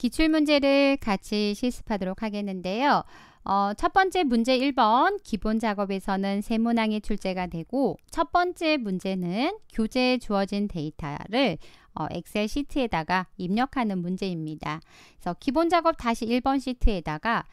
기출문제를 같이 실습하도록 하겠는데요. 어, 첫 번째 문제 1번 기본 작업에서는 세문항이 출제가 되고 첫 번째 문제는 교재에 주어진 데이터를 어, 엑셀 시트에다가 입력하는 문제입니다. 그래서 기본 작업 다시 1번 시트에다가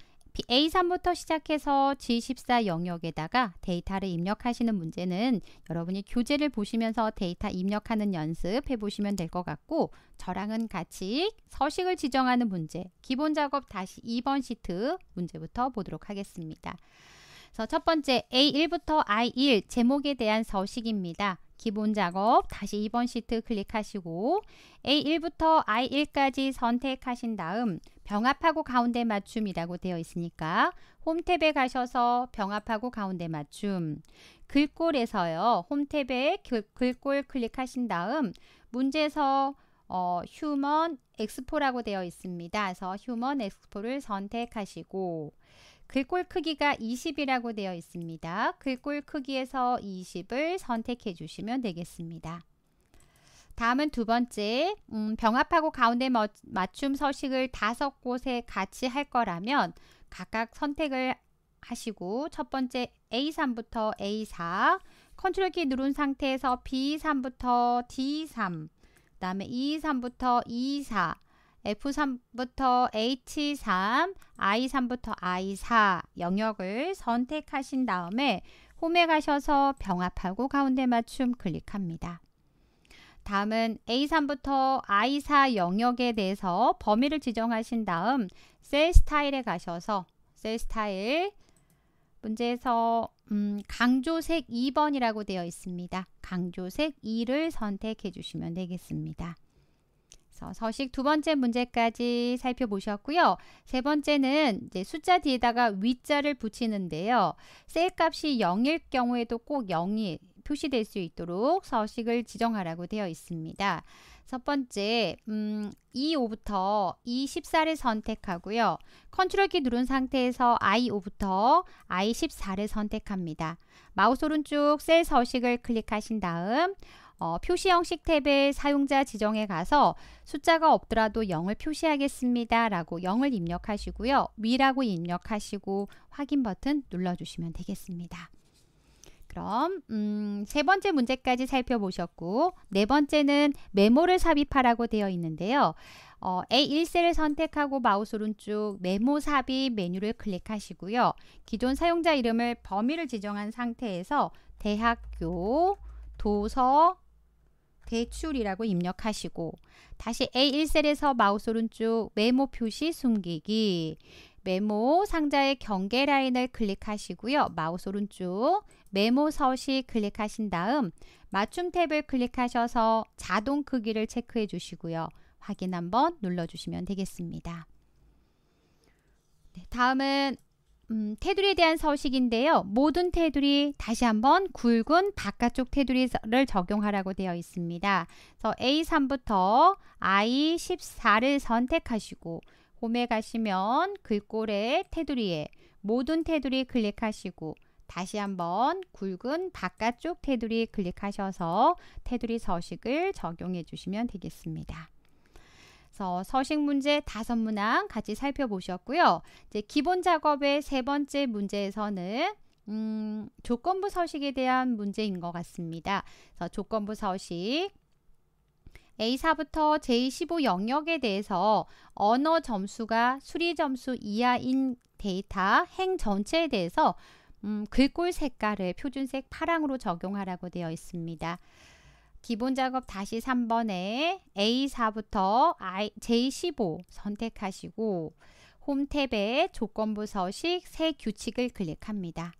A3부터 시작해서 G14 영역에다가 데이터를 입력하시는 문제는 여러분이 교재를 보시면서 데이터 입력하는 연습 해보시면 될 것 같고 저랑은 같이 서식을 지정하는 문제 기본 작업 다시 2번 시트 문제부터 보도록 하겠습니다. 그래서 첫 번째 A1부터 I1 제목에 대한 서식입니다. 기본 작업 다시 2번 시트 클릭하시고 A1부터 I1까지 선택하신 다음 병합하고 가운데 맞춤이라고 되어 있으니까 홈탭에 가셔서 병합하고 가운데 맞춤 글꼴에서요. 홈탭에 글, 글꼴 클릭하신 다음 문제서 어, 휴먼 엑스포라고 되어 있습니다. 그래서 휴먼 엑스포를 선택하시고 글꼴 크기가 20이라고 되어 있습니다. 글꼴 크기에서 20을 선택해 주시면 되겠습니다. 다음은 두 번째, 음, 병합하고 가운데 맞춤 서식을 다섯 곳에 같이 할 거라면 각각 선택을 하시고 첫 번째 A3부터 A4, 컨트롤 키 누른 상태에서 B3부터 D3, 그 다음에 E3부터 E4, F3부터 H3, I3부터 I4 영역을 선택하신 다음에 홈에 가셔서 병합하고 가운데 맞춤 클릭합니다. 다음은 A3부터 I4 영역에 대해서 범위를 지정하신 다음 셀 스타일에 가셔서 셀 스타일 문제에서 음, 강조색 2번이라고 되어 있습니다. 강조색 2를 선택해 주시면 되겠습니다. 서 서식 두 번째 문제까지 살펴보셨고요. 세 번째는 이제 숫자 뒤에다가 위자를 붙이는데요. 셀 값이 0일 경우에도 꼭 0이 표시될 수 있도록 서식을 지정하라고 되어 있습니다. 첫 번째, 음, 2.5부터 e 2.14를 e 선택하고요. 컨트롤 키 누른 상태에서 I5부터 I14를 선택합니다. 마우스 오른쪽 셀 서식을 클릭하신 다음 어, 표시 형식 탭의 사용자 지정에 가서 숫자가 없더라도 0을 표시하겠습니다. 라고 0을 입력하시고요. 위라고 입력하시고 확인 버튼 눌러주시면 되겠습니다. 그럼 음, 세 번째 문제까지 살펴보셨고 네 번째는 메모를 삽입하라고 되어 있는데요. 어, A1셀을 선택하고 마우스 오른쪽 메모 삽입 메뉴를 클릭하시고요. 기존 사용자 이름을 범위를 지정한 상태에서 대학교, 도서, 대출이라고 입력하시고 다시 A1셀에서 마우스 오른쪽 메모 표시 숨기기 메모 상자의 경계 라인을 클릭하시고요. 마우스 오른쪽 메모 서식 클릭하신 다음 맞춤 탭을 클릭하셔서 자동 크기를 체크해 주시고요. 확인 한번 눌러주시면 되겠습니다. 네, 다음은 음, 테두리에 대한 서식인데요. 모든 테두리 다시 한번 굵은 바깥쪽 테두리를 적용하라고 되어 있습니다. 그래서 A3부터 I14를 선택하시고 홈에 가시면 글꼴에 테두리에 모든 테두리 클릭하시고 다시 한번 굵은 바깥쪽 테두리 클릭하셔서 테두리 서식을 적용해 주시면 되겠습니다. 그래서 서식 문제 다섯 문항 같이 살펴보셨고요. 이제 기본 작업의 세 번째 문제에서는 음, 조건부 서식에 대한 문제인 것 같습니다. 그래서 조건부 서식 A4부터 J15 영역에 대해서 언어 점수가 수리 점수 이하인 데이터 행 전체에 대해서 음, 글꼴 색깔을 표준색 파랑으로 적용하라고 되어 있습니다. 기본 작업 다시 3번에 A4부터 I, J15 선택하시고 홈 탭에 조건부 서식 새 규칙을 클릭합니다.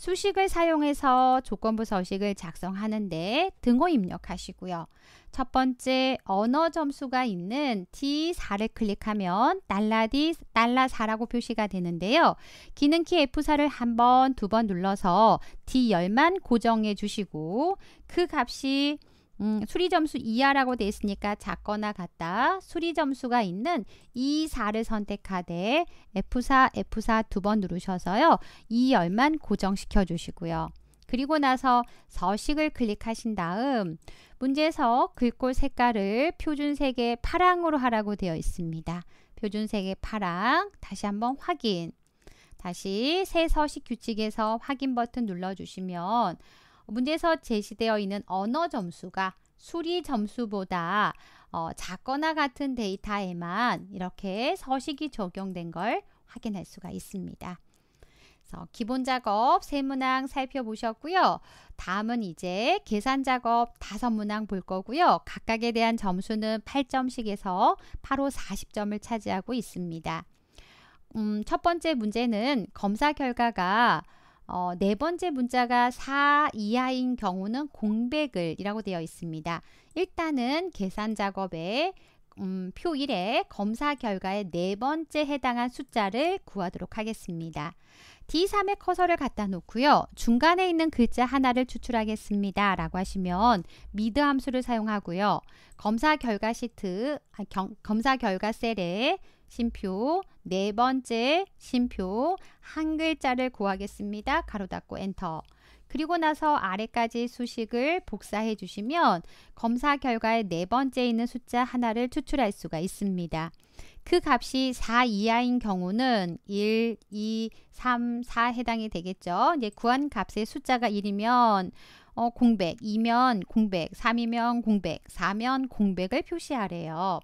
수식을 사용해서 조건부 서식을 작성하는데 등호 입력하시고요. 첫 번째 언어 점수가 있는 D4를 클릭하면 달라디 달라4라고 표시가 되는데요. 기능키 F4를 한 번, 두 번 눌러서 D10만 고정해 주시고 그 값이 음, 수리 점수 이하라고 되어 있으니까 작거나 같다. 수리 점수가 있는 E4를 선택하되 F4, F4 두 번 누르셔서요. 이 열만 고정시켜 주시고요. 그리고 나서 서식을 클릭하신 다음 문제에서 글꼴 색깔을 표준색의 파랑으로 하라고 되어 있습니다. 표준색의 파랑 다시 한번 확인 다시 새 서식 규칙에서 확인 버튼 눌러주시면 문제에서 제시되어 있는 언어 점수가 수리 점수보다 어, 작거나 같은 데이터에만 이렇게 서식이 적용된 걸 확인할 수가 있습니다. 그래서 기본 작업 세 문항 살펴보셨고요. 다음은 이제 계산 작업 다 문항 볼 거고요. 각각에 대한 점수는 8점씩에서 8호 40점을 차지하고 있습니다. 음, 첫 번째 문제는 검사 결과가 어, 네 번째 문자가 4 이하인 경우는 공백을 이라고 되어 있습니다. 일단은 계산 작업에 음, 표 1에 검사 결과의 네 번째 해당한 숫자를 구하도록 하겠습니다. D3에 커서를 갖다 놓고요. 중간에 있는 글자 하나를 추출하겠습니다. 라고 하시면 미드 함수를 사용하고요. 검사 결과 시트, 아, 경, 검사 결과 셀에 심표 네 번째 심표 한 글자를 구하겠습니다. 가로 닫고 엔터. 그리고 나서 아래까지 수식을 복사해 주시면 검사 결과의 네 번째 있는 숫자 하나를 추출할 수가 있습니다. 그 값이 4 이하인 경우는 1, 2, 3, 4 해당이 되겠죠. 이제 구한 값의 숫자가 1이면 어, 공백, 2면 공백, 3이면 공백, 4면 공백을 표시하래요.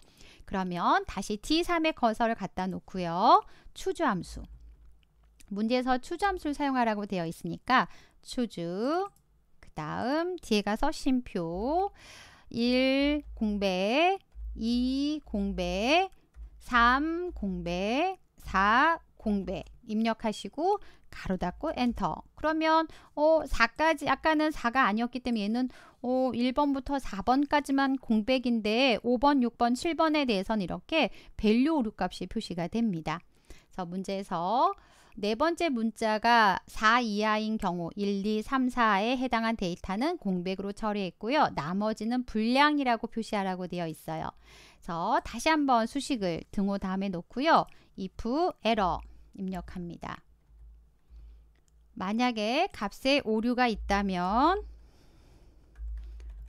그러면 다시 D3의 커서를 갖다 놓고요. 추주함수. 문제에서 추주함수를 사용하라고 되어 있으니까 추주, 그 다음 뒤에 가서 심표 1공배2공배3공배4공배 입력하시고 가로 닫고 엔터. 그러면 어 4까지 아까는 4가 아니었기 때문에 얘는 어 1번부터 4번까지만 공백인데 5번, 6번, 7번에 대해서는 이렇게 밸류 오류 값이 표시가 됩니다. 그래서 문제에서 네 번째 문자가 4 이하인 경우 1, 2, 3, 4에 해당한 데이터는 공백으로 처리했고요. 나머지는 불량이라고 표시하라고 되어 있어요. 그래서 다시 한번 수식을 등호 다음에 놓고요. if error 입력합니다. 만약에 값에 오류가 있다면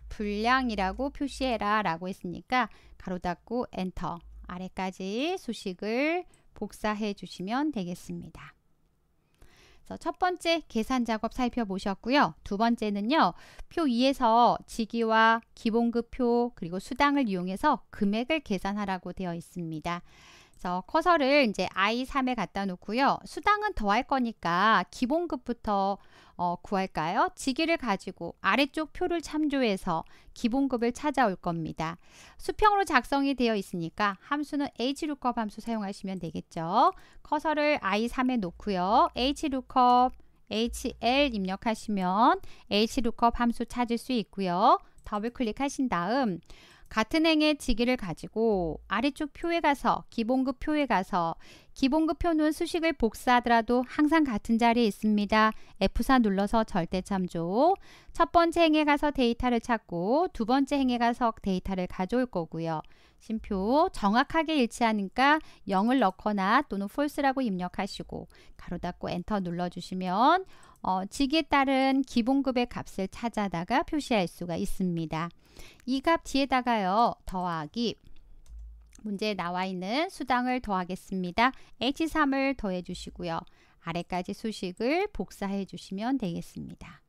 불량이라고 표시해라 라고 했으니까 가로 닫고 엔터 아래까지 수식을 복사해 주시면 되겠습니다. 첫 번째 계산 작업 살펴보셨고요. 두 번째는요. 표 2에서 직위와 기본급표 그리고 수당을 이용해서 금액을 계산하라고 되어 있습니다. 그래서 커서를 이제 I3에 갖다 놓고요. 수당은 더할 거니까 기본급부터 어, 구할까요? 지기를 가지고 아래쪽 표를 참조해서 기본급을 찾아올 겁니다. 수평으로 작성이 되어 있으니까 함수는 hlookup 함수 사용하시면 되겠죠. 커서를 i3에 놓고요. hlookup hl 입력하시면 hlookup 함수 찾을 수 있고요. 더블 클릭하신 다음 같은 행의 직위를 가지고 아래쪽 표에 가서 기본급 표에 가서 기본급표는 수식을 복사하더라도 항상 같은 자리에 있습니다. F4 눌러서 절대 참조. 첫 번째 행에 가서 데이터를 찾고 두 번째 행에 가서 데이터를 가져올 거고요. 심표 정확하게 일치하니까 0을 넣거나 또는 false라고 입력하시고 가로 닫고 엔터 눌러주시면 어, 직에 따른 기본급의 값을 찾아다가 표시할 수가 있습니다. 이 값 뒤에다가요 더하기 문제에 나와 있는 수당을 더하겠습니다. H3을 더해 주시고요. 아래까지 수식을 복사해 주시면 되겠습니다.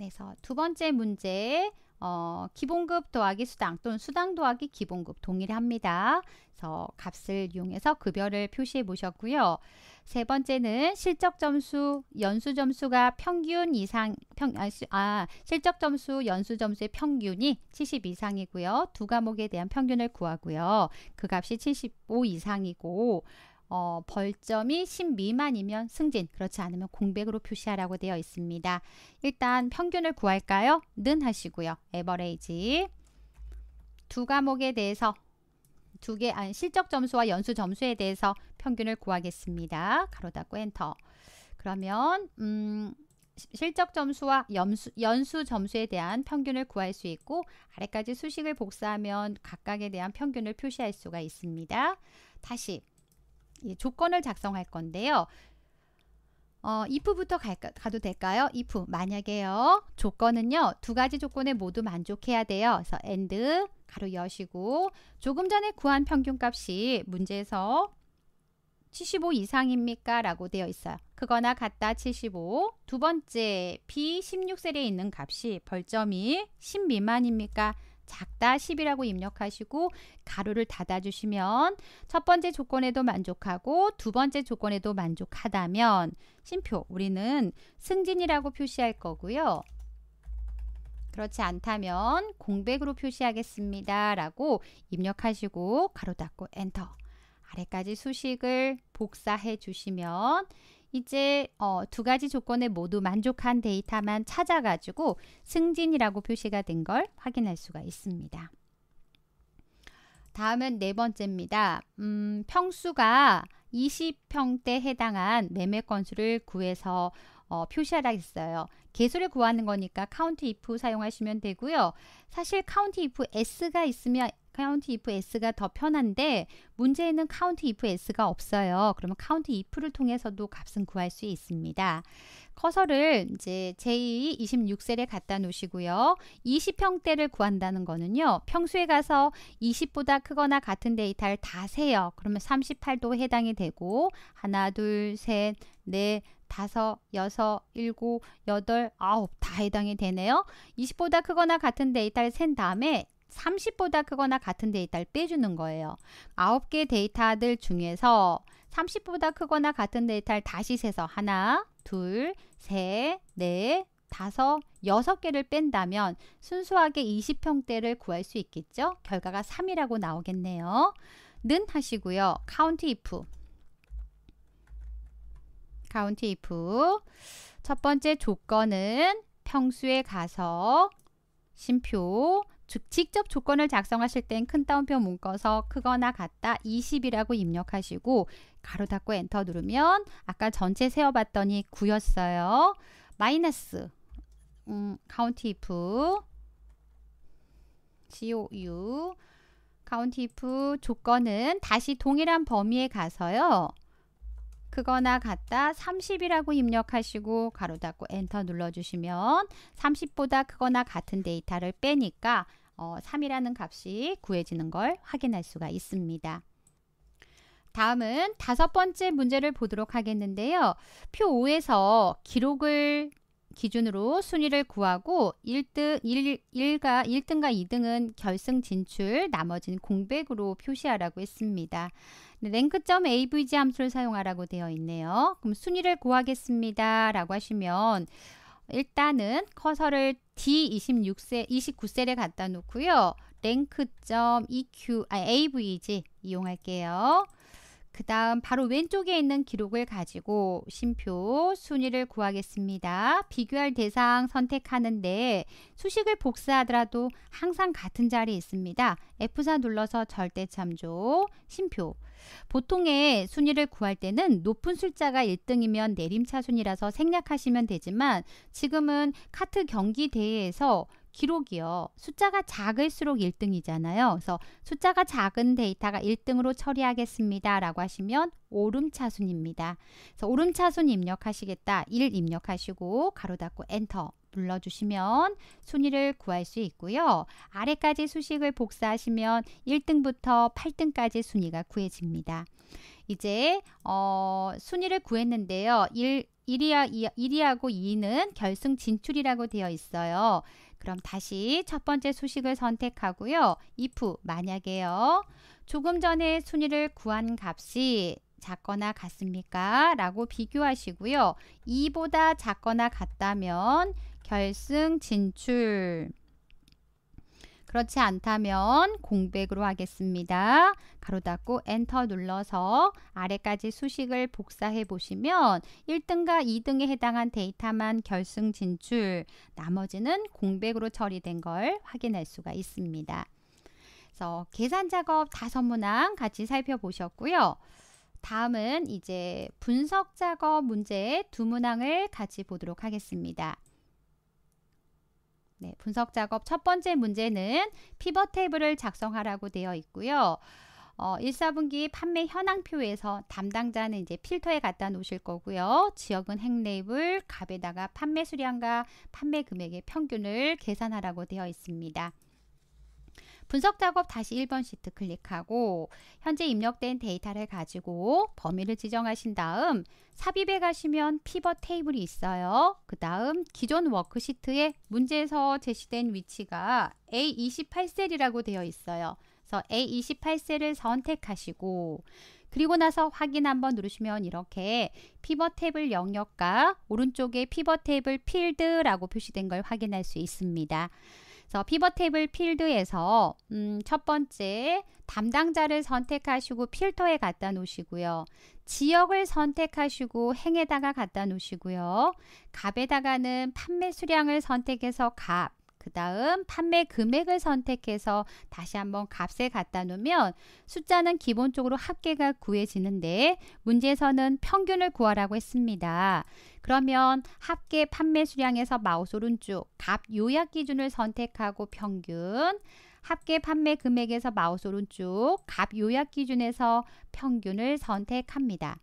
그래서 두 번째 문제 어, 기본급 더하기 수당 또는 수당 더하기 기본급 동일합니다. 그래서 값을 이용해서 급여를 표시해 보셨고요. 세 번째는 실적 점수, 연수 점수가 평균 이상 평, 아, 아 실적 점수, 연수 점수의 평균이 70 이상이고요. 두 과목에 대한 평균을 구하고요. 그 값이 75 이상이고 어, 벌점이 10 미만이면 승진, 그렇지 않으면 공백으로 표시하라고 되어 있습니다. 일단 평균을 구할까요? 는 하시고요. 에버레이지 두 과목에 대해서 두 개, 아니, 실적 점수와 연수 점수에 대해서 평균을 구하겠습니다. 가로 닫고 엔터. 그러면 음, 실적 점수와 염수, 연수 점수에 대한 평균을 구할 수 있고 아래까지 수식을 복사하면 각각에 대한 평균을 표시할 수가 있습니다. 다시 이 조건을 작성할 건데요. 어, if부터 갈까, 가도 될까요? if 만약에요. 조건은요. 두 가지 조건에 모두 만족해야 돼요. 그래서 and 가로 여시고 조금 전에 구한 평균값이 문제에서 75 이상입니까? 라고 되어 있어요. 그거나 같다 75. 두 번째 B16셀에 있는 값이 벌점이 10 미만입니까? 작다 10이라고 입력하시고 가로를 닫아주시면 첫 번째 조건에도 만족하고 두 번째 조건에도 만족하다면 심표 우리는 승진이라고 표시할 거고요. 그렇지 않다면 공백으로 표시하겠습니다. 라고 입력하시고 가로 닫고 엔터 아래까지 수식을 복사해 주시면 이제 어, 두 가지 조건에 모두 만족한 데이터만 찾아가지고 승진이라고 표시가 된 걸 확인할 수가 있습니다. 다음은 네 번째입니다. 음, 평수가 20평대 해당한 매매 건수를 구해서 어, 표시하라 했어요. 개수를 구하는 거니까 카운트 if 사용하시면 되고요. 사실 카운트 if s가 있으면 count if s가 더 편한데 문제에는 count if s가 없어요. 그러면 count if를 통해서도 값은 구할 수 있습니다. 커서를 이제 j 2 6셀에 갖다 놓으시고요. 20평대를 구한다는 거는요. 평소에 가서 20보다 크거나 같은 데이터를 다 세요. 그러면 38도 해당이 되고 하나, 둘, 셋, 넷, 다섯, 여섯, 일곱, 여덟, 아홉 다 해당이 되네요. 20보다 크거나 같은 데이터를 센 다음에 30보다 크거나 같은 데이터를 빼주는 거예요. 9개 데이터들 중에서 30보다 크거나 같은 데이터를 다시 세서 하나, 둘, 셋, 넷, 네, 다섯, 여섯 개를 뺀다면 순수하게 20평대를 구할 수 있겠죠? 결과가 3이라고 나오겠네요. 는 하시고요. 카운트 if 카운트 if 첫 번째 조건은 평수에 가서 심표 직접 조건을 작성하실 땐 큰 따옴표 묶어서 크거나 같다 20이라고 입력하시고 가로 닫고 엔터 누르면 아까 전체 세어봤더니 9였어요. 마이너스 음, count if COU 카운티 if 조건은 다시 동일한 범위에 가서요. 크거나 같다 30이라고 입력하시고 가로 닫고 엔터 눌러주시면 30보다 크거나 같은 데이터를 빼니까 어, 3이라는 값이 구해지는 걸 확인할 수가 있습니다. 다음은 다섯 번째 문제를 보도록 하겠는데요. 표 5에서 기록을 기준으로 순위를 구하고 1등, 1, 1가, 1등과 2등은 결승 진출, 나머지는 공백으로 표시하라고 했습니다. 네, 랭크점 AVG 함수를 사용하라고 되어 있네요. 그럼 순위를 구하겠습니다. 라고 하시면 일단은 커서를 D26세, 29셀에 갖다 놓고요. 랭크.eq, 아, avg 이용할게요. 그 다음 바로 왼쪽에 있는 기록을 가지고 심표 순위를 구하겠습니다. 비교할 대상 선택하는데 수식을 복사하더라도 항상 같은 자리에 있습니다. F4 눌러서 절대 참조, 심표. 보통의 순위를 구할 때는 높은 숫자가 1등이면 내림차 순이라서 생략하시면 되지만 지금은 카트 경기 대회에서 기록이요. 숫자가 작을수록 1등이잖아요. 그래서 숫자가 작은 데이터가 1등으로 처리하겠습니다. 라고 하시면 오름차순입니다. 그래서 오름차순 입력하시겠다. 1 입력하시고 가로 닫고 엔터 눌러주시면 순위를 구할 수 있고요. 아래까지 수식을 복사하시면 1등부터 8등까지 순위가 구해집니다. 이제 어, 순위를 구했는데요. 1, 1위하, 1위하고 2위는 결승 진출이라고 되어 있어요. 그럼 다시 첫 번째 수식을 선택하고요. if 만약에요. 조금 전에 순위를 구한 값이 작거나 같습니까? 라고 비교하시고요. 이보다 작거나 같다면 결승 진출 그렇지 않다면 공백으로 하겠습니다. 가로 닫고 엔터 눌러서 아래까지 수식을 복사해 보시면 1등과 2등에 해당한 데이터만 결승 진출, 나머지는 공백으로 처리된 걸 확인할 수가 있습니다. 그래서 계산 작업 다섯 문항 같이 살펴보셨고요. 다음은 이제 분석 작업 문제 두 문항을 같이 보도록 하겠습니다. 네, 분석 작업 첫 번째 문제는 피벗 테이블을 작성하라고 되어 있고요. 어, 1사분기 판매 현황표에서 담당자는 이제 필터에 갖다 놓으실 거고요. 지역은 행레이블, 값에다가 판매 수량과 판매 금액의 평균을 계산하라고 되어 있습니다. 분석 작업 다시 1번 시트 클릭하고 현재 입력된 데이터를 가지고 범위를 지정하신 다음 삽입에 가시면 피벗 테이블이 있어요. 그 다음 기존 워크시트에 문제에서 제시된 위치가 A28셀이라고 되어 있어요. 그래서 A28셀을 선택하시고 그리고 나서 확인 한번 누르시면 이렇게 피벗 탭을 영역과 오른쪽에 피벗 탭을 필드라고 표시된 걸 확인할 수 있습니다. 그래서 피벗 테이블 필드에서 음, 첫 번째 담당자를 선택하시고 필터에 갖다 놓으시고요. 지역을 선택하시고 행에다가 갖다 놓으시고요. 갑에다가는 판매 수량을 선택해서 갑. 그 다음 판매 금액을 선택해서 다시 한번 값에 갖다 놓으면 숫자는 기본적으로 합계가 구해지는데 문제에서는 평균을 구하라고 했습니다. 그러면 합계 판매 수량에서 마우스 오른쪽 값 요약 기준을 선택하고 평균 합계 판매 금액에서 마우스 오른쪽 값 요약 기준에서 평균을 선택합니다.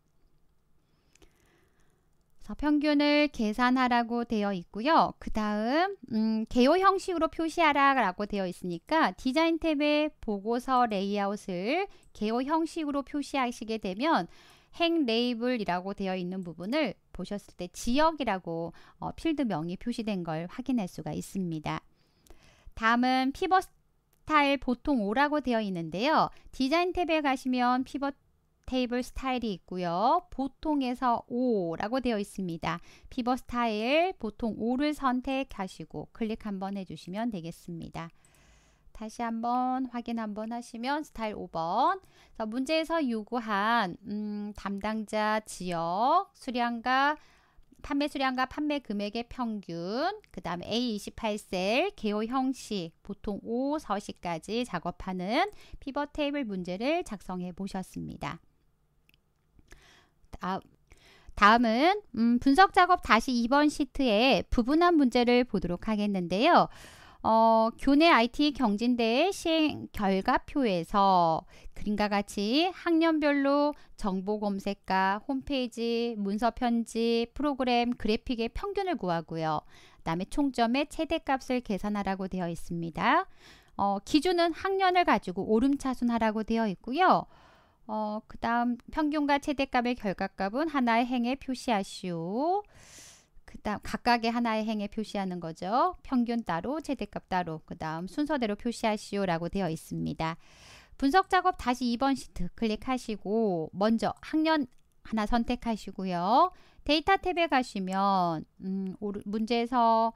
평균을 계산하라고 되어 있고요. 그 다음 음, 개요 형식으로 표시하라 라고 되어 있으니까 디자인 탭에 보고서 레이아웃을 개요 형식으로 표시하시게 되면 행 레이블이라고 되어 있는 부분을 보셨을 때 지역이라고 어, 필드명이 표시된 걸 확인할 수가 있습니다. 다음은 피벗 스타일 보통 5라고 되어 있는데요. 디자인 탭에 가시면 피벗 테이블 스타일이 있고요. 보통에서 5라고 되어 있습니다. 피벗 스타일 보통 5를 선택하시고 클릭 한번 해주시면 되겠습니다. 다시 한번 확인 한번 하시면 스타일 5번 자, 문제에서 요구한 음, 담당자 지역 수량과 판매 수량과 판매 금액의 평균 그 다음에 A28셀 개요 형식 보통 5, 서식까지 작업하는 피벗 테이블 문제를 작성해 보셨습니다. 아, 다음은 음, 분석 작업 다시 2번 시트에 부분한 문제를 보도록 하겠는데요. 어, 교내 IT 경진대회 시행 결과표에서 그림과 같이 학년별로 정보 검색과 홈페이지, 문서 편집, 프로그램, 그래픽의 평균을 구하고요. 그다음에 총점의 최대값을 계산하라고 되어 있습니다. 어, 기준은 학년을 가지고 오름차순하라고 되어 있고요. 어, 그 다음 평균과 최대값의 결과값은 하나의 행에 표시하시오. 그다음 각각의 하나의 행에 표시하는 거죠. 평균 따로, 최대값 따로, 그다음 순서대로 표시하시오라고 되어 있습니다. 분석 작업 다시 2번 시트 클릭하시고 먼저 학년 하나 선택하시고요. 데이터 탭에 가시면 음, 오르, 문제에서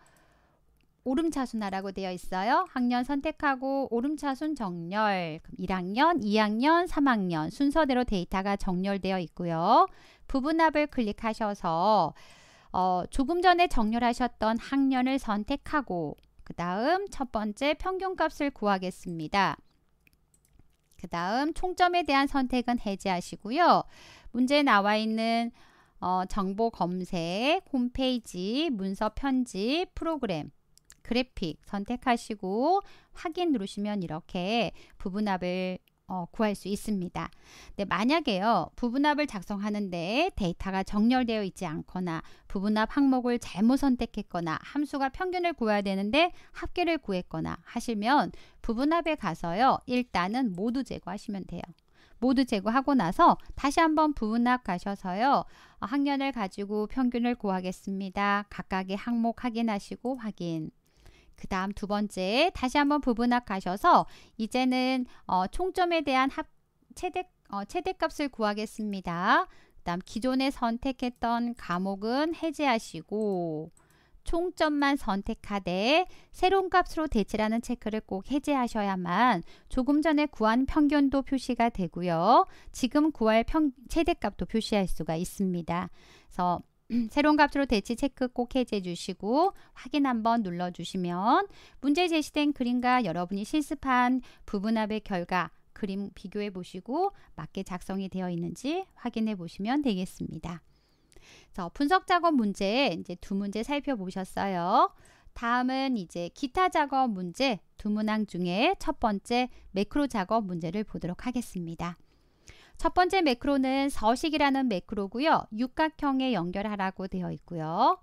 오름차순화라고 되어 있어요. 학년 선택하고 오름차순 정렬 그럼 1학년, 2학년, 3학년 순서대로 데이터가 정렬되어 있고요. 부분합을 클릭하셔서 어, 조금 전에 정렬하셨던 학년을 선택하고 그 다음 첫 번째 평균값을 구하겠습니다. 그 다음 총점에 대한 선택은 해제하시고요. 문제에 나와 있는 어, 정보 검색, 홈페이지, 문서 편집, 프로그램, 그래픽 선택하시고 확인 누르시면 이렇게 부분합을 어, 구할 수 있습니다. 근 네, 만약에요 부분합을 작성하는데 데이터가 정렬되어 있지 않거나 부분합 항목을 잘못 선택했거나 함수가 평균을 구해야 되는데 합계를 구했거나 하시면 부분합에 가서요 일단은 모두 제거하시면 돼요. 모두 제거하고 나서 다시 한번 부분합 가셔서요. 어, 학년을 가지고 평균을 구하겠습니다. 각각의 항목 확인하시고 확인. 그 다음 두 번째 다시 한번 부분학 가셔서 이제는 어, 총점에 대한 합, 최대, 어, 최대값을 구하겠습니다. 그 다음 기존에 선택했던 과목은 해제하시고 총점만 선택하되 새로운 값으로 대체라는 체크를 꼭 해제하셔야만 조금 전에 구한 평균도 표시가 되고요. 지금 구할 평, 최대값도 표시할 수가 있습니다. 그래서 음, 새로운 값으로 대치 체크 꼭 해제해 주시고 확인 한번 눌러 주시면 문제 제시된 그림과 여러분이 실습한 부분합의 결과 그림 비교해 보시고 맞게 작성이 되어 있는지 확인해 보시면 되겠습니다. 자, 분석 작업 문제 이제 두 문제 살펴보셨어요. 다음은 이제 기타 작업 문제 두 문항 중에 첫 번째 매크로 작업 문제를 보도록 하겠습니다. 첫 번째 매크로는 서식이라는 매크로고요. 육각형에 연결하라고 되어 있고요.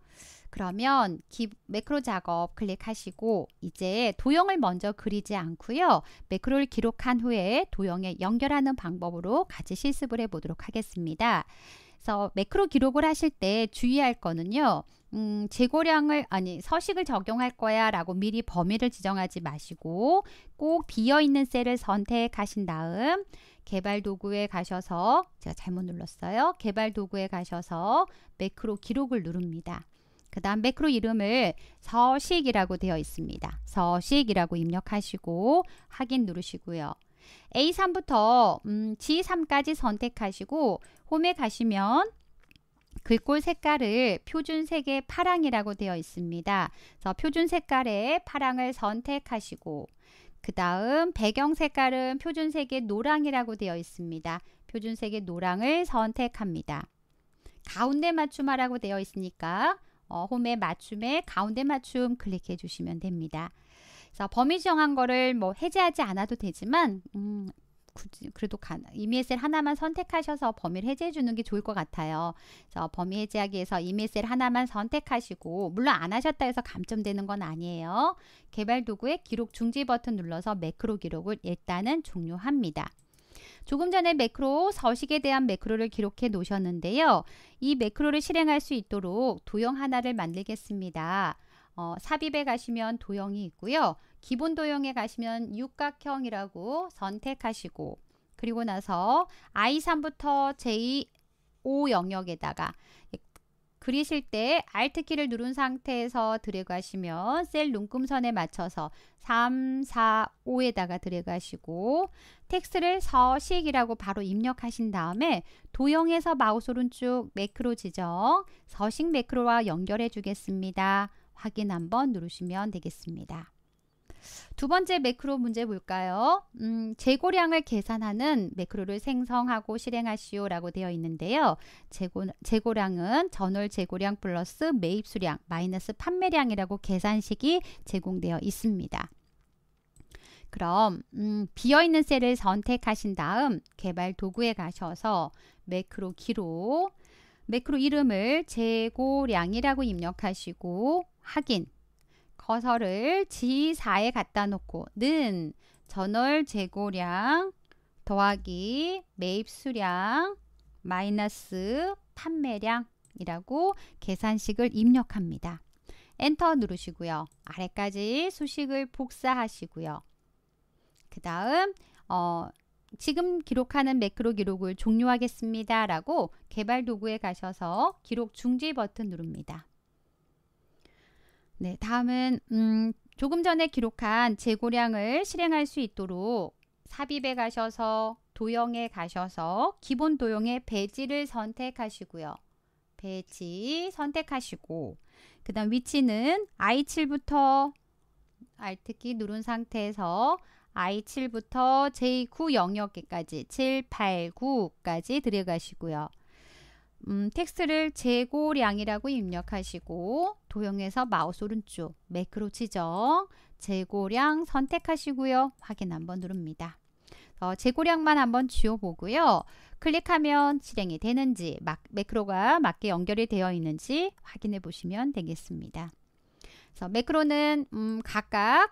그러면 기, 매크로 작업 클릭하시고 이제 도형을 먼저 그리지 않고요. 매크로를 기록한 후에 도형에 연결하는 방법으로 같이 실습을 해보도록 하겠습니다. 그래서 매크로 기록을 하실 때 주의할 거는요. 음, 재고량을 아니 서식을 적용할 거야라고 미리 범위를 지정하지 마시고 꼭 비어 있는 셀을 선택하신 다음 개발 도구에 가셔서 제가 잘못 눌렀어요. 개발 도구에 가셔서 매크로 기록을 누릅니다. 그 다음 매크로 이름을 서식이라고 되어 있습니다. 서식이라고 입력하시고 확인 누르시고요. A3부터 음, G3까지 선택하시고 홈에 가시면 글꼴 색깔을 표준 색의 파랑이라고 되어 있습니다. 그래서 표준 색깔의 파랑을 선택하시고 그 다음 배경 색깔은 표준 색의 노랑이라고 되어 있습니다. 표준 색의 노랑을 선택합니다. 가운데 맞춤하라고 되어 있으니까 어, 홈에 맞춤에 가운데 맞춤 클릭해 주시면 됩니다. 그래서 범위 정한 거를 뭐 해제하지 않아도 되지만 음, 굳이 그래도 가, 이메셀 하나만 선택하셔서 범위를 해제해 주는 게 좋을 것 같아요. 그래서 범위 해제하기 위해서 이메셀 하나만 선택하시고 물론 안 하셨다 해서 감점되는 건 아니에요. 개발 도구의 기록 중지 버튼 눌러서 매크로 기록을 일단은 종료합니다. 조금 전에 매크로 서식에 대한 매크로를 기록해 놓으셨는데요. 이 매크로를 실행할 수 있도록 도형 하나를 만들겠습니다. 어, 삽입에 가시면 도형이 있고요. 기본 도형에 가시면 육각형이라고 선택하시고 그리고 나서 I3부터 J5 영역에다가 그리실 때 Alt 키를 누른 상태에서 드래그 하시면 셀 눈금선에 맞춰서 3, 4, 5에다가 드래그 하시고 텍스트를 서식이라고 바로 입력하신 다음에 도형에서 마우스 오른쪽 매크로 지정 서식 매크로와 연결해 주겠습니다. 확인 한번 누르시면 되겠습니다. 두 번째 매크로 문제 볼까요? 음, 재고량을 계산하는 매크로를 생성하고 실행하시오 라고 되어 있는데요. 재고, 재고량은 전월 재고량 플러스 매입 수량 마이너스 판매량이라고 계산식이 제공되어 있습니다. 그럼 음, 비어있는 셀을 선택하신 다음 개발 도구에 가셔서 매크로 기록, 매크로 이름을 재고량이라고 입력하시고 하긴 거서를지사에 갖다 놓고 는 전월 재고량 더하기 매입 수량 마이너스 판매량이라고 계산식을 입력합니다. 엔터 누르시고요. 아래까지 수식을 복사하시고요. 그 다음 어, 지금 기록하는 매크로 기록을 종료하겠습니다. 라고 개발 도구에 가셔서 기록 중지 버튼 누릅니다. 네, 다음은 음, 조금 전에 기록한 재고량을 실행할 수 있도록 삽입에 가셔서 도형에 가셔서 기본 도형의 배지를 선택하시고요. 배지 선택하시고 그 다음 위치는 I7부터 Alt키 누른 상태에서 I7부터 J9 영역까지 7, 8, 9까지 들어가시고요. 음, 텍스트를 재고량이라고 입력하시고 도형에서 마우스 오른쪽 매크로 지정 재고량 선택하시고요. 확인 한번 누릅니다. 어, 재고량만 한번 쥐어보고요. 클릭하면 실행이 되는지 막, 매크로가 맞게 연결이 되어 있는지 확인해 보시면 되겠습니다. 그래서 매크로는 음, 각각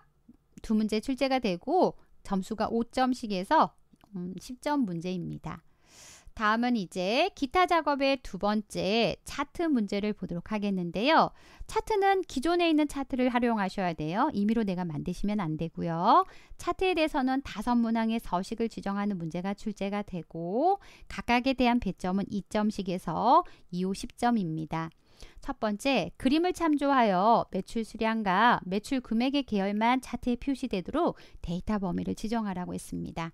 두 문제 출제가 되고 점수가 5점씩에서 음, 10점 문제입니다. 다음은 이제 기타 작업의 두 번째 차트 문제를 보도록 하겠는데요. 차트는 기존에 있는 차트를 활용하셔야 돼요. 임의로 내가 만드시면 안 되고요. 차트에 대해서는 다섯 문항의 서식을 지정하는 문제가 출제가 되고 각각에 대한 배점은 2점씩에서 2호 10점입니다. 첫 번째, 그림을 참조하여 매출 수량과 매출 금액의 계열만 차트에 표시되도록 데이터 범위를 지정하라고 했습니다.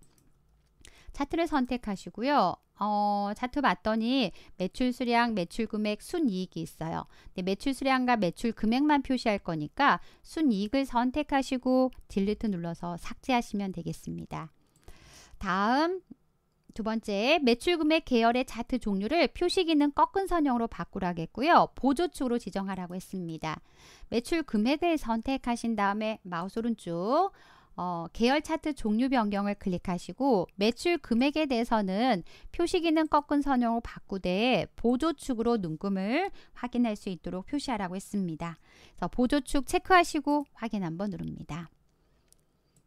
차트를 선택하시고요. 어, 차트 봤더니 매출 수량, 매출 금액, 순이익이 있어요. 근 매출 수량과 매출 금액만 표시할 거니까 순이익을 선택하시고 딜리트 눌러서 삭제하시면 되겠습니다. 다음 두 번째, 매출 금액 계열의 차트 종류를 표시 기능 꺾은 선형으로 바꾸라겠고요. 보조축으로 지정하라고 했습니다. 매출 금액을 선택하신 다음에 마우스 오른쪽 어, 계열 차트 종류 변경을 클릭하시고 매출 금액에 대해서는 표시기능 꺾은 선형으로 바꾸되 보조축으로 눈금을 확인할 수 있도록 표시하라고 했습니다. 그래서 보조축 체크하시고 확인 한번 누릅니다.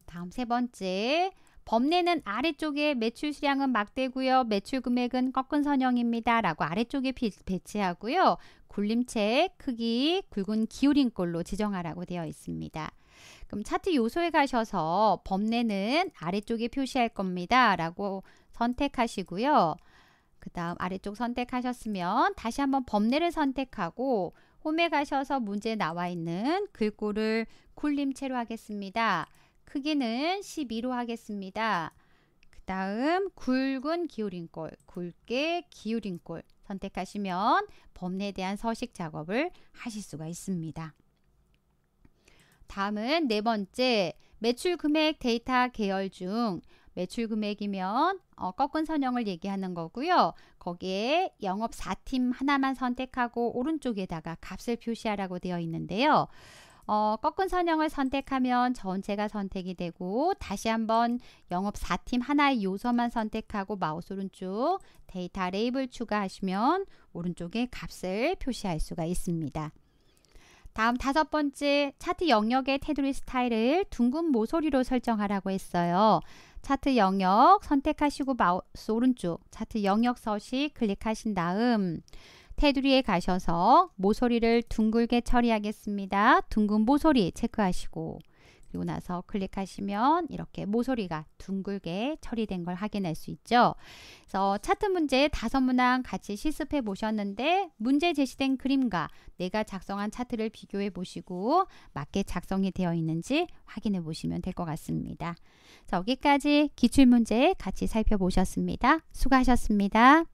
다음 세 번째 범례는 아래쪽에 매출 수량은 막대고요. 매출 금액은 꺾은 선형입니다. 라고 아래쪽에 배치하고요. 굴림책 크기 굵은 기울임꼴로 지정하라고 되어 있습니다. 그럼 차트 요소에 가셔서 범례는 아래쪽에 표시할 겁니다. 라고 선택하시고요. 그 다음 아래쪽 선택하셨으면 다시 한번 범례를 선택하고 홈에 가셔서 문제 나와 있는 글꼴을 쿨림체로 하겠습니다. 크기는 12로 하겠습니다. 그 다음 굵은 기울임꼴, 굵게 기울임꼴 선택하시면 범례에 대한 서식 작업을 하실 수가 있습니다. 다음은 네 번째 매출 금액 데이터 계열 중 매출 금액이면 어, 꺾은 선형을 얘기하는 거고요. 거기에 영업 4팀 하나만 선택하고 오른쪽에다가 값을 표시하라고 되어 있는데요. 어, 꺾은 선형을 선택하면 전체가 선택이 되고 다시 한번 영업 4팀 하나의 요소만 선택하고 마우스 오른쪽 데이터 레이블 추가하시면 오른쪽에 값을 표시할 수가 있습니다. 다음 다섯 번째 차트 영역의 테두리 스타일을 둥근 모서리로 설정하라고 했어요. 차트 영역 선택하시고 마우스 오른쪽 차트 영역 서식 클릭하신 다음 테두리에 가셔서 모서리를 둥글게 처리하겠습니다. 둥근 모서리 체크하시고 그리고 나서 클릭하시면 이렇게 모서리가 둥글게 처리된 걸 확인할 수 있죠. 그래서 차트 문제 다섯 문항 같이 실습해 보셨는데 문제 제시된 그림과 내가 작성한 차트를 비교해 보시고 맞게 작성이 되어 있는지 확인해 보시면 될 것 같습니다. 여기까지 기출문제 같이 살펴보셨습니다. 수고하셨습니다.